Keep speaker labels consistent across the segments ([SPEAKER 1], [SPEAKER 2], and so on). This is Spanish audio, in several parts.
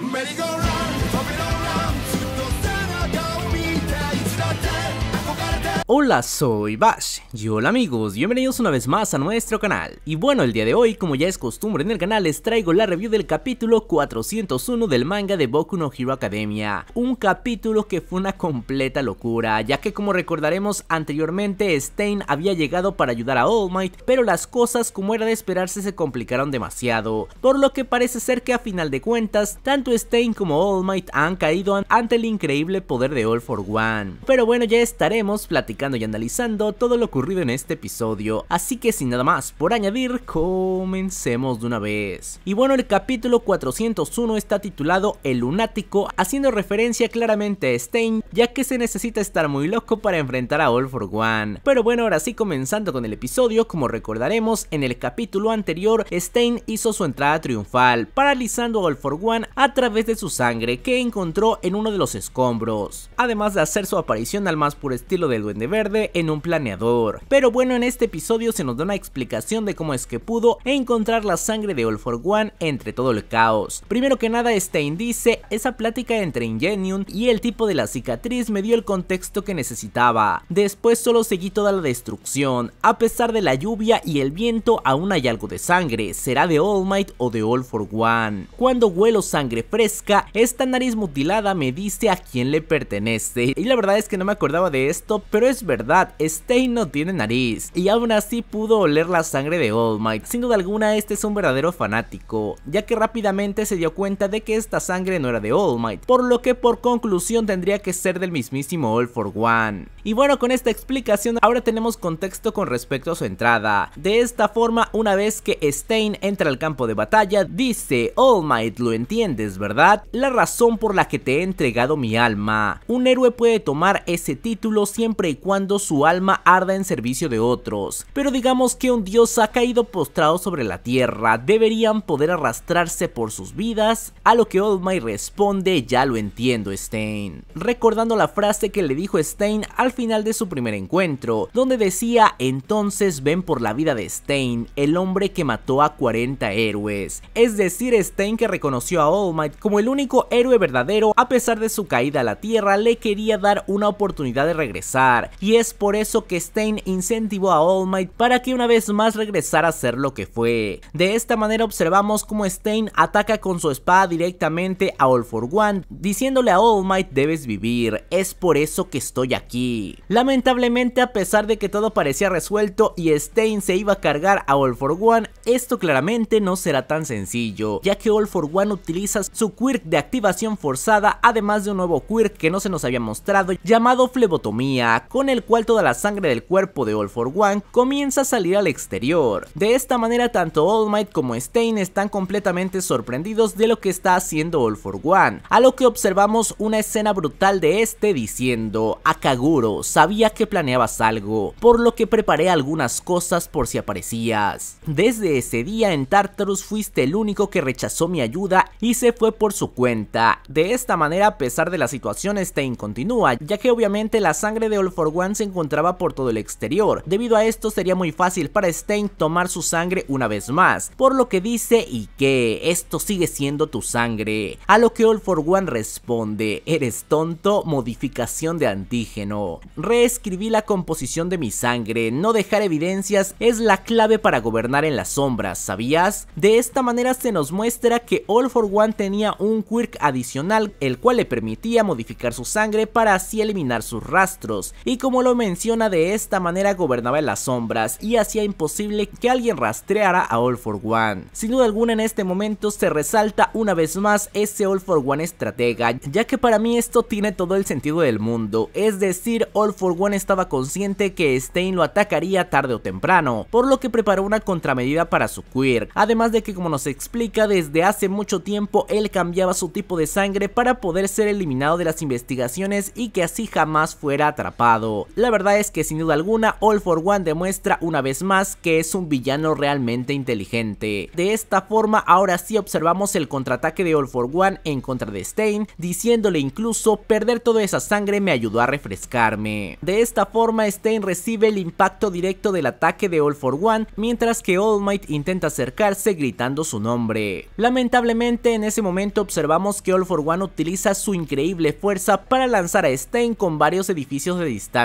[SPEAKER 1] merry go run. Hola, soy Bash y hola amigos, bienvenidos una vez más a nuestro canal. Y bueno, el día de hoy, como ya es costumbre en el canal, les traigo la review del capítulo 401 del manga de Boku no Hero Academia. Un capítulo que fue una completa locura, ya que como recordaremos anteriormente, Stein había llegado para ayudar a All Might, pero las cosas como era de esperarse se complicaron demasiado, por lo que parece ser que a final de cuentas, tanto Stein como All Might han caído ante el increíble poder de All for One. Pero bueno, ya estaremos platicando y analizando todo lo ocurrido en este episodio. Así que sin nada más por añadir, comencemos de una vez. Y bueno, el capítulo 401 está titulado El lunático, haciendo referencia claramente a Stein, ya que se necesita estar muy loco para enfrentar a All for One. Pero bueno, ahora sí comenzando con el episodio, como recordaremos en el capítulo anterior, Stein hizo su entrada triunfal, paralizando a All for One a través de su sangre que encontró en uno de los escombros, además de hacer su aparición al más puro estilo del duende verde en un planeador. Pero bueno, en este episodio se nos da una explicación de cómo es que pudo encontrar la sangre de All for One entre todo el caos. Primero que nada, Stein dice, esa plática entre Ingenium y el tipo de la cicatriz me dio el contexto que necesitaba. Después solo seguí toda la destrucción. A pesar de la lluvia y el viento, aún hay algo de sangre. ¿Será de All Might o de All for One? Cuando huelo sangre fresca, esta nariz mutilada me dice a quién le pertenece. Y la verdad es que no me acordaba de esto, pero es es verdad, Stain no tiene nariz y aún así pudo oler la sangre de All Might. Sin duda alguna este es un verdadero fanático, ya que rápidamente se dio cuenta de que esta sangre no era de All Might, por lo que por conclusión tendría que ser del mismísimo All for One. Y bueno, con esta explicación ahora tenemos contexto con respecto a su entrada. De esta forma, una vez que Stain entra al campo de batalla, dice, All Might, lo entiendes, ¿verdad? La razón por la que te he entregado mi alma. Un héroe puede tomar ese título siempre y cuando cuando su alma arda en servicio de otros. Pero digamos que un dios ha caído postrado sobre la tierra, deberían poder arrastrarse por sus vidas, a lo que Old Might responde, ya lo entiendo Stein. Recordando la frase que le dijo Stein al final de su primer encuentro, donde decía, entonces ven por la vida de Stein, el hombre que mató a 40 héroes. Es decir, Stein que reconoció a All Might como el único héroe verdadero, a pesar de su caída a la tierra, le quería dar una oportunidad de regresar, y es por eso que Stein incentivó a All Might para que una vez más regresara a ser lo que fue. De esta manera observamos cómo Stein ataca con su espada directamente a All For One, diciéndole a All Might debes vivir, es por eso que estoy aquí. Lamentablemente a pesar de que todo parecía resuelto y Stein se iba a cargar a All For One, esto claramente no será tan sencillo, ya que All For One utiliza su quirk de activación forzada además de un nuevo quirk que no se nos había mostrado llamado flebotomía, con el cual toda la sangre del cuerpo de All for One comienza a salir al exterior. De esta manera tanto All Might como Stain están completamente sorprendidos de lo que está haciendo All for One, a lo que observamos una escena brutal de este diciendo, Akaguro, sabía que planeabas algo, por lo que preparé algunas cosas por si aparecías. Desde ese día en Tartarus fuiste el único que rechazó mi ayuda y se fue por su cuenta. De esta manera, a pesar de la situación, Stain continúa, ya que obviamente la sangre de All for One se encontraba por todo el exterior. Debido a esto sería muy fácil para Stein tomar su sangre una vez más, por lo que dice y que esto sigue siendo tu sangre. A lo que All for One responde, eres tonto, modificación de antígeno. Reescribí la composición de mi sangre, no dejar evidencias es la clave para gobernar en las sombras, ¿sabías? De esta manera se nos muestra que All for One tenía un quirk adicional, el cual le permitía modificar su sangre para así eliminar sus rastros, y y como lo menciona de esta manera gobernaba en las sombras y hacía imposible que alguien rastreara a All for One. Sin duda alguna en este momento se resalta una vez más ese All for One estratega, ya que para mí esto tiene todo el sentido del mundo, es decir, All for One estaba consciente que Stein lo atacaría tarde o temprano, por lo que preparó una contramedida para su queer, además de que como nos explica desde hace mucho tiempo él cambiaba su tipo de sangre para poder ser eliminado de las investigaciones y que así jamás fuera atrapado. La verdad es que sin duda alguna All for One demuestra una vez más que es un villano realmente inteligente. De esta forma ahora sí observamos el contraataque de All for One en contra de Stein, diciéndole incluso perder toda esa sangre me ayudó a refrescarme. De esta forma Stein recibe el impacto directo del ataque de All for One, mientras que All Might intenta acercarse gritando su nombre. Lamentablemente en ese momento observamos que All for One utiliza su increíble fuerza para lanzar a Stein con varios edificios de distancia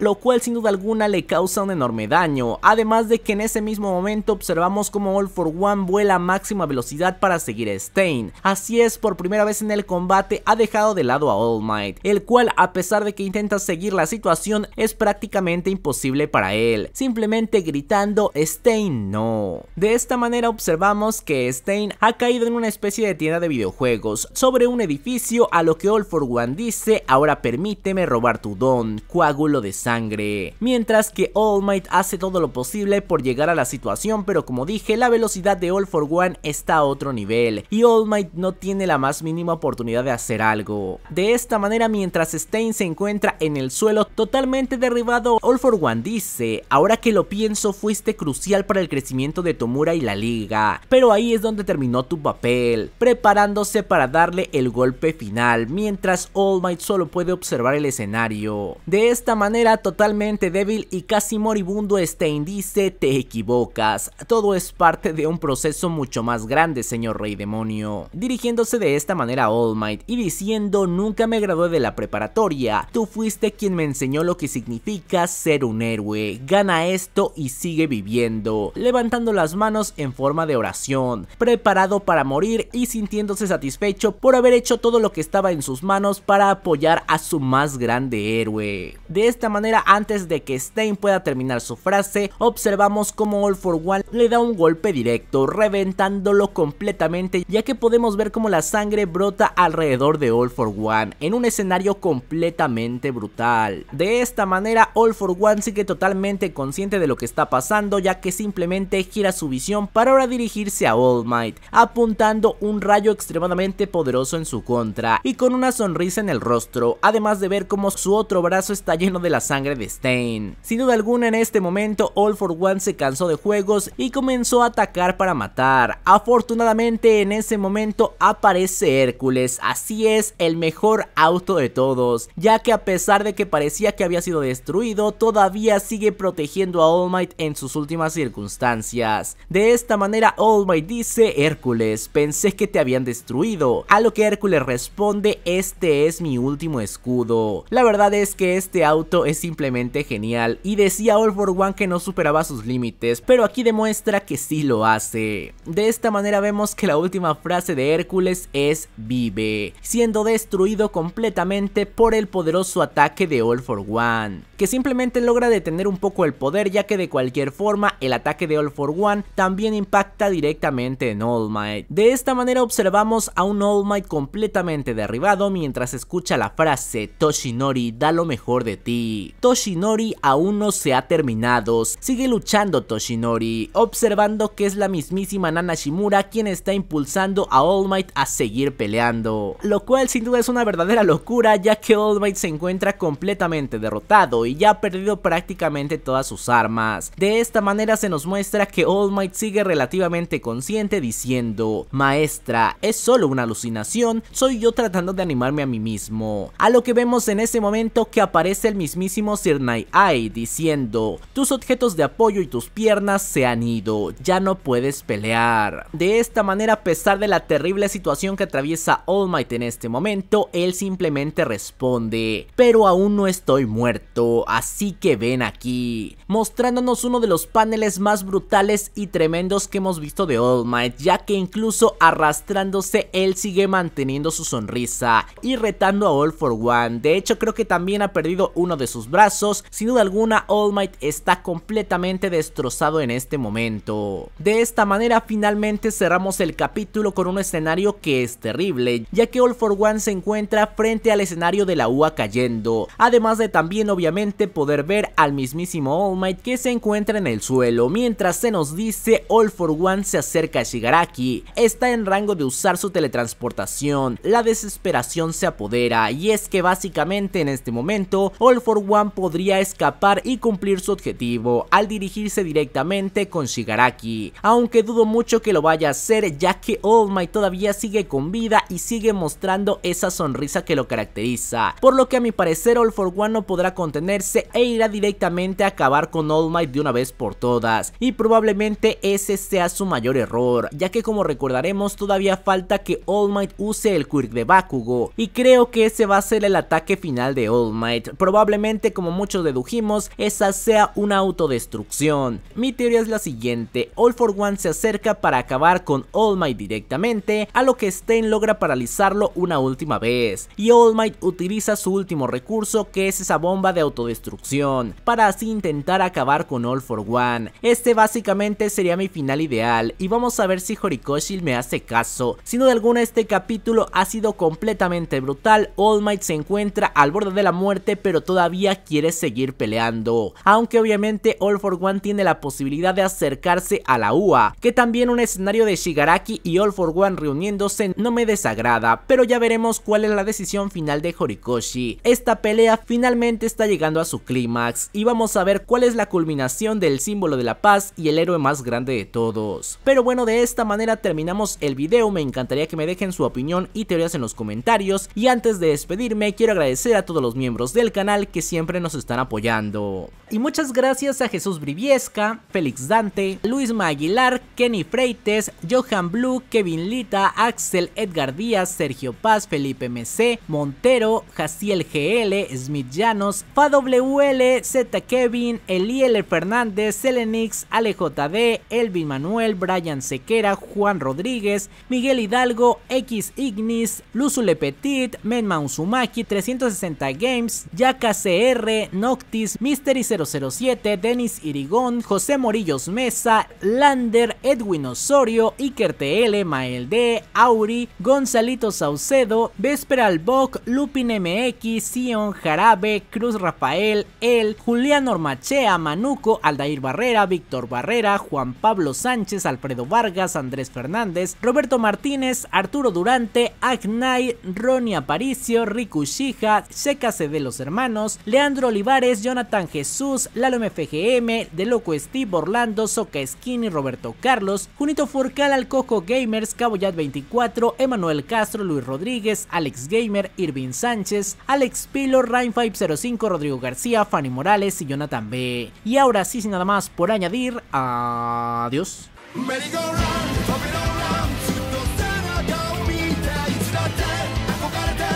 [SPEAKER 1] lo cual sin duda alguna le causa un enorme daño, además de que en ese mismo momento observamos como All for One vuela a máxima velocidad para seguir a Stain... así es por primera vez en el combate ha dejado de lado a All Might, el cual a pesar de que intenta seguir la situación es prácticamente imposible para él, simplemente gritando Stain no. De esta manera observamos que Stain... ha caído en una especie de tienda de videojuegos sobre un edificio a lo que All for One dice ahora permíteme robar tu don, coágulo de sangre. Mientras que All Might hace todo lo posible por llegar a la situación, pero como dije, la velocidad de All for One está a otro nivel y All Might no tiene la más mínima oportunidad de hacer algo. De esta manera, mientras Stein se encuentra en el suelo totalmente derribado, All for One dice, ahora que lo pienso fuiste crucial para el crecimiento de Tomura y la liga, pero ahí es donde terminó tu papel, preparándose para darle el golpe final, mientras All Might solo puede observar el escenario. De de esta manera totalmente débil y casi moribundo Stein dice te equivocas, todo es parte de un proceso mucho más grande señor rey demonio. Dirigiéndose de esta manera a All Might y diciendo nunca me gradué de la preparatoria, tú fuiste quien me enseñó lo que significa ser un héroe, gana esto y sigue viviendo, levantando las manos en forma de oración, preparado para morir y sintiéndose satisfecho por haber hecho todo lo que estaba en sus manos para apoyar a su más grande héroe. De esta manera, antes de que Stein pueda terminar su frase, observamos cómo All for One le da un golpe directo, reventándolo completamente, ya que podemos ver cómo la sangre brota alrededor de All for One, en un escenario completamente brutal. De esta manera, All for One sigue totalmente consciente de lo que está pasando, ya que simplemente gira su visión para ahora dirigirse a All Might, apuntando un rayo extremadamente poderoso en su contra, y con una sonrisa en el rostro, además de ver cómo su otro brazo está está lleno de la sangre de Stain. Sin duda alguna en este momento All for One se cansó de juegos y comenzó a atacar para matar. Afortunadamente en ese momento aparece Hércules, así es el mejor auto de todos, ya que a pesar de que parecía que había sido destruido, todavía sigue protegiendo a All Might en sus últimas circunstancias. De esta manera All Might dice, Hércules, pensé que te habían destruido. A lo que Hércules responde, este es mi último escudo. La verdad es que es este auto es simplemente genial y decía All for One que no superaba sus límites, pero aquí demuestra que sí lo hace. De esta manera vemos que la última frase de Hércules es vive, siendo destruido completamente por el poderoso ataque de All for One, que simplemente logra detener un poco el poder ya que de cualquier forma el ataque de All for One también impacta directamente en All Might. De esta manera observamos a un All Might completamente derribado mientras escucha la frase Toshinori da lo mejor de ti. Toshinori aún no se ha terminado, sigue luchando Toshinori, observando que es la mismísima Nana Shimura quien está impulsando a All Might a seguir peleando, lo cual sin duda es una verdadera locura ya que All Might se encuentra completamente derrotado y ya ha perdido prácticamente todas sus armas. De esta manera se nos muestra que All Might sigue relativamente consciente diciendo, maestra, es solo una alucinación, soy yo tratando de animarme a mí mismo. A lo que vemos en ese momento que aparece es el mismísimo Sir Night diciendo, tus objetos de apoyo y tus piernas se han ido, ya no puedes pelear. De esta manera, a pesar de la terrible situación que atraviesa All Might en este momento, él simplemente responde, pero aún no estoy muerto, así que ven aquí, mostrándonos uno de los paneles más brutales y tremendos que hemos visto de All Might, ya que incluso arrastrándose él sigue manteniendo su sonrisa y retando a All for One, de hecho creo que también ha perdido uno de sus brazos, sin duda alguna All Might está completamente destrozado en este momento. De esta manera finalmente cerramos el capítulo con un escenario que es terrible, ya que All for One se encuentra frente al escenario de la UA cayendo, además de también obviamente poder ver al mismísimo All Might que se encuentra en el suelo, mientras se nos dice All for One se acerca a Shigaraki, está en rango de usar su teletransportación, la desesperación se apodera y es que básicamente en este momento All for One podría escapar y cumplir su objetivo al dirigirse directamente con Shigaraki, aunque dudo mucho que lo vaya a hacer ya que All Might todavía sigue con vida y sigue mostrando esa sonrisa que lo caracteriza, por lo que a mi parecer All for One no podrá contenerse e irá directamente a acabar con All Might de una vez por todas, y probablemente ese sea su mayor error, ya que como recordaremos todavía falta que All Might use el Quirk de Bakugo, y creo que ese va a ser el ataque final de All Might, probablemente como muchos dedujimos, esa sea una autodestrucción. Mi teoría es la siguiente, All for One se acerca para acabar con All Might directamente, a lo que Stein logra paralizarlo una última vez, y All Might utiliza su último recurso que es esa bomba de autodestrucción, para así intentar acabar con All for One. Este básicamente sería mi final ideal, y vamos a ver si Horikoshi me hace caso. no de alguna este capítulo ha sido completamente brutal, All Might se encuentra al borde de la muerte pero todavía quiere seguir peleando. Aunque obviamente All for One tiene la posibilidad de acercarse a la UA, que también un escenario de Shigaraki y All for One reuniéndose no me desagrada, pero ya veremos cuál es la decisión final de Horikoshi. Esta pelea finalmente está llegando a su clímax y vamos a ver cuál es la culminación del símbolo de la paz y el héroe más grande de todos. Pero bueno, de esta manera terminamos el video, me encantaría que me dejen su opinión y teorías en los comentarios y antes de despedirme quiero agradecer a todos los miembros del canal que siempre nos están apoyando. Y muchas gracias a Jesús Briviesca, Félix Dante, Luis Maguilar, Kenny Freites, Johan Blue, Kevin Lita, Axel Edgar Díaz, Sergio Paz, Felipe MC, Montero, Jaciel GL, Smith Llanos, FAWL, Z Kevin, Eliel Fernández, Selenix, AleJD, Elvin Manuel, Brian Sequera, Juan Rodríguez, Miguel Hidalgo, X Ignis, Luzule Petit, menma 360 Games, Yaka Noctis, Mystery 007, Denis Irigón, José Morillos Mesa, Lander, Edwin Osorio, Iker TL, Mael D, Auri, Gonzalito Saucedo, Vesperal Albok Lupin MX, Sion Jarabe, Cruz Rafael, El, Julián Ormachea, Manuco, Aldair Barrera, Víctor Barrera, Juan Pablo Sánchez, Alfredo Vargas, Andrés Fernández, Roberto Martínez, Arturo Durante, Agnay, Ronnie Aparicio, Riku Shija, Seca de los hermanos, Leandro Olivares, Jonathan Jesús, Lalo MFGM, De Loco Steve, Orlando, Soca Skinny, Roberto Carlos, Junito Forcal, Alcojo Gamers, Caboyat 24, Emanuel Castro, Luis Rodríguez, Alex Gamer, Irving Sánchez, Alex Pilo, Rain505, Rodrigo García, Fanny Morales y Jonathan B. Y ahora sí, sin nada más por añadir, adiós.